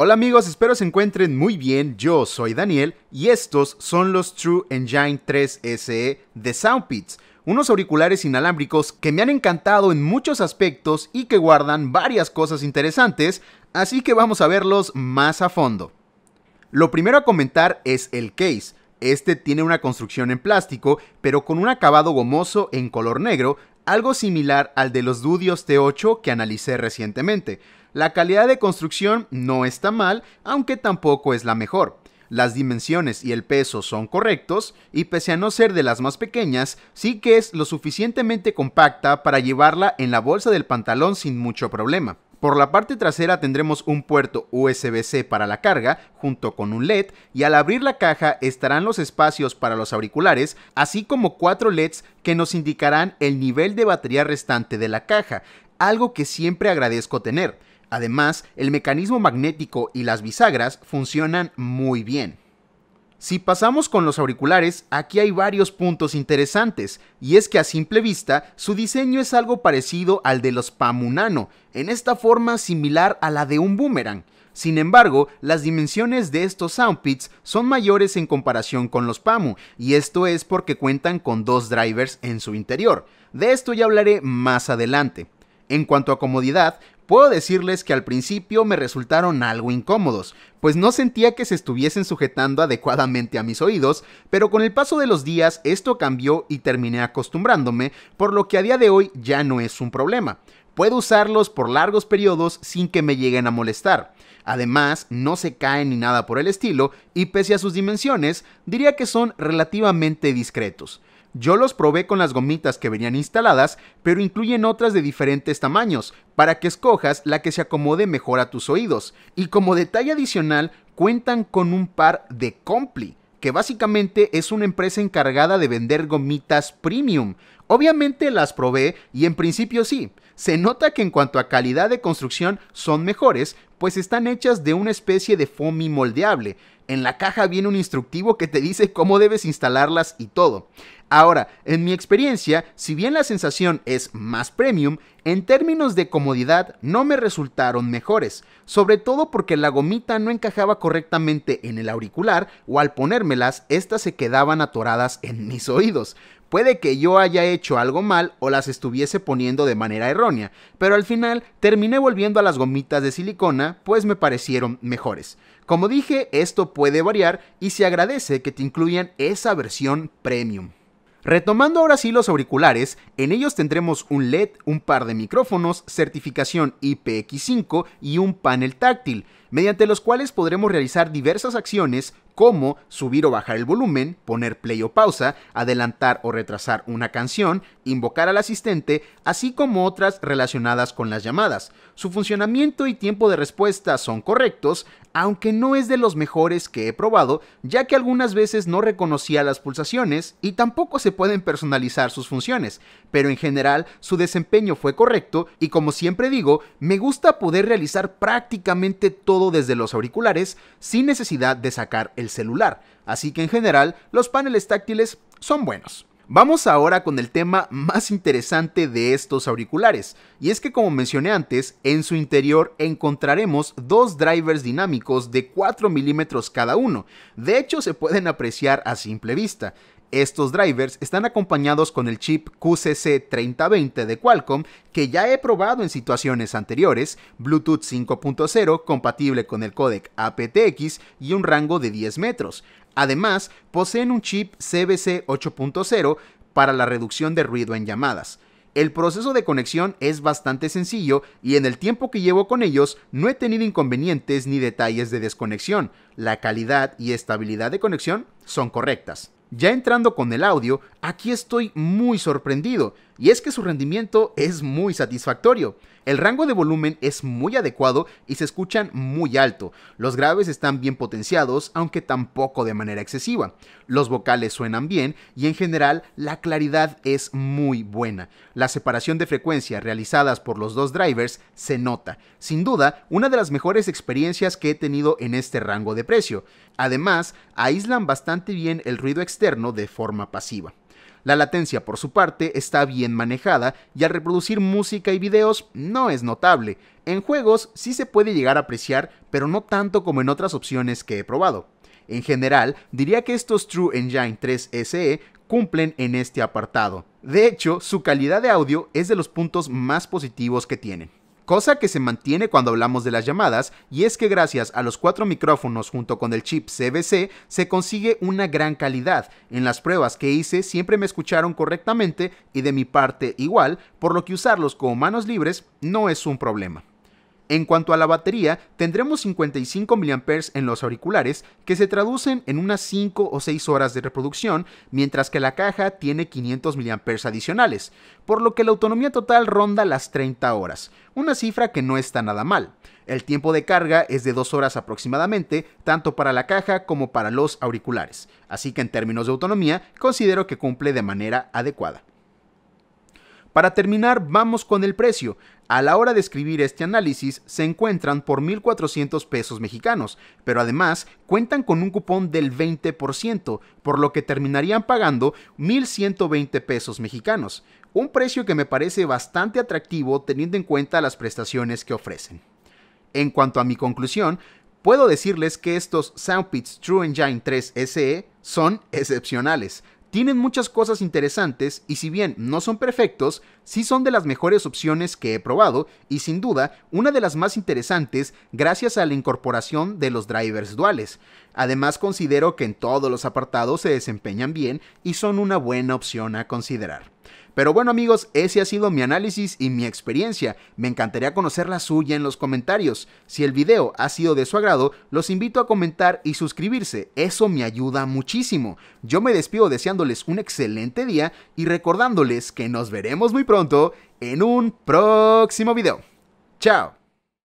Hola amigos, espero se encuentren muy bien. Yo soy Daniel y estos son los True Engine 3 SE de Soundpits, unos auriculares inalámbricos que me han encantado en muchos aspectos y que guardan varias cosas interesantes, así que vamos a verlos más a fondo. Lo primero a comentar es el case. Este tiene una construcción en plástico, pero con un acabado gomoso en color negro, algo similar al de los Dudios T8 que analicé recientemente. La calidad de construcción no está mal, aunque tampoco es la mejor. Las dimensiones y el peso son correctos, y pese a no ser de las más pequeñas, sí que es lo suficientemente compacta para llevarla en la bolsa del pantalón sin mucho problema. Por la parte trasera tendremos un puerto USB-C para la carga junto con un LED y al abrir la caja estarán los espacios para los auriculares así como cuatro LEDs que nos indicarán el nivel de batería restante de la caja, algo que siempre agradezco tener. Además, el mecanismo magnético y las bisagras funcionan muy bien. Si pasamos con los auriculares, aquí hay varios puntos interesantes, y es que a simple vista su diseño es algo parecido al de los Pamunano, en esta forma similar a la de un boomerang. Sin embargo, las dimensiones de estos soundpits son mayores en comparación con los PAMU, y esto es porque cuentan con dos drivers en su interior. De esto ya hablaré más adelante. En cuanto a comodidad, Puedo decirles que al principio me resultaron algo incómodos, pues no sentía que se estuviesen sujetando adecuadamente a mis oídos, pero con el paso de los días esto cambió y terminé acostumbrándome, por lo que a día de hoy ya no es un problema. Puedo usarlos por largos periodos sin que me lleguen a molestar. Además, no se caen ni nada por el estilo, y pese a sus dimensiones, diría que son relativamente discretos. Yo los probé con las gomitas que venían instaladas, pero incluyen otras de diferentes tamaños, para que escojas la que se acomode mejor a tus oídos. Y como detalle adicional, cuentan con un par de Compli, que básicamente es una empresa encargada de vender gomitas premium. Obviamente las probé y en principio sí. Se nota que en cuanto a calidad de construcción son mejores, pues están hechas de una especie de foamy moldeable. En la caja viene un instructivo que te dice cómo debes instalarlas y todo. Ahora, en mi experiencia, si bien la sensación es más premium, en términos de comodidad no me resultaron mejores, sobre todo porque la gomita no encajaba correctamente en el auricular o al ponérmelas, estas se quedaban atoradas en mis oídos. Puede que yo haya hecho algo mal o las estuviese poniendo de manera errónea, pero al final terminé volviendo a las gomitas de silicona, pues me parecieron mejores. Como dije, esto puede variar y se agradece que te incluyan esa versión premium. Retomando ahora sí los auriculares, en ellos tendremos un LED, un par de micrófonos, certificación IPX5 y un panel táctil, mediante los cuales podremos realizar diversas acciones como subir o bajar el volumen, poner play o pausa, adelantar o retrasar una canción, invocar al asistente, así como otras relacionadas con las llamadas. Su funcionamiento y tiempo de respuesta son correctos, aunque no es de los mejores que he probado, ya que algunas veces no reconocía las pulsaciones y tampoco se pueden personalizar sus funciones, pero en general su desempeño fue correcto y como siempre digo, me gusta poder realizar prácticamente todo desde los auriculares sin necesidad de sacar el celular, así que en general los paneles táctiles son buenos. Vamos ahora con el tema más interesante de estos auriculares, y es que como mencioné antes, en su interior encontraremos dos drivers dinámicos de 4 milímetros cada uno, de hecho se pueden apreciar a simple vista, estos drivers están acompañados con el chip QCC3020 de Qualcomm que ya he probado en situaciones anteriores, Bluetooth 5.0 compatible con el codec aptX y un rango de 10 metros. Además, poseen un chip CBC 8.0 para la reducción de ruido en llamadas. El proceso de conexión es bastante sencillo y en el tiempo que llevo con ellos no he tenido inconvenientes ni detalles de desconexión. La calidad y estabilidad de conexión son correctas. Ya entrando con el audio, aquí estoy muy sorprendido, y es que su rendimiento es muy satisfactorio. El rango de volumen es muy adecuado y se escuchan muy alto. Los graves están bien potenciados, aunque tampoco de manera excesiva. Los vocales suenan bien y en general la claridad es muy buena. La separación de frecuencia realizadas por los dos drivers se nota. Sin duda, una de las mejores experiencias que he tenido en este rango de precio. Además, aíslan bastante bien el ruido externo de forma pasiva. La latencia, por su parte, está bien manejada y al reproducir música y videos no es notable. En juegos sí se puede llegar a apreciar, pero no tanto como en otras opciones que he probado. En general, diría que estos True Engine 3 SE cumplen en este apartado. De hecho, su calidad de audio es de los puntos más positivos que tienen cosa que se mantiene cuando hablamos de las llamadas, y es que gracias a los cuatro micrófonos junto con el chip CBC se consigue una gran calidad. En las pruebas que hice siempre me escucharon correctamente y de mi parte igual, por lo que usarlos con manos libres no es un problema. En cuanto a la batería, tendremos 55 mAh en los auriculares que se traducen en unas 5 o 6 horas de reproducción, mientras que la caja tiene 500 mAh adicionales, por lo que la autonomía total ronda las 30 horas, una cifra que no está nada mal. El tiempo de carga es de 2 horas aproximadamente, tanto para la caja como para los auriculares, así que en términos de autonomía considero que cumple de manera adecuada. Para terminar, vamos con el precio. A la hora de escribir este análisis, se encuentran por 1.400 pesos mexicanos, pero además cuentan con un cupón del 20%, por lo que terminarían pagando 1.120 pesos mexicanos, un precio que me parece bastante atractivo teniendo en cuenta las prestaciones que ofrecen. En cuanto a mi conclusión, puedo decirles que estos Soundpits True Engine 3 SE son excepcionales, tienen muchas cosas interesantes y si bien no son perfectos, sí son de las mejores opciones que he probado y sin duda una de las más interesantes gracias a la incorporación de los drivers duales. Además considero que en todos los apartados se desempeñan bien y son una buena opción a considerar. Pero bueno amigos, ese ha sido mi análisis y mi experiencia. Me encantaría conocer la suya en los comentarios. Si el video ha sido de su agrado, los invito a comentar y suscribirse. Eso me ayuda muchísimo. Yo me despido deseándoles un excelente día y recordándoles que nos veremos muy pronto en un próximo video. Chao.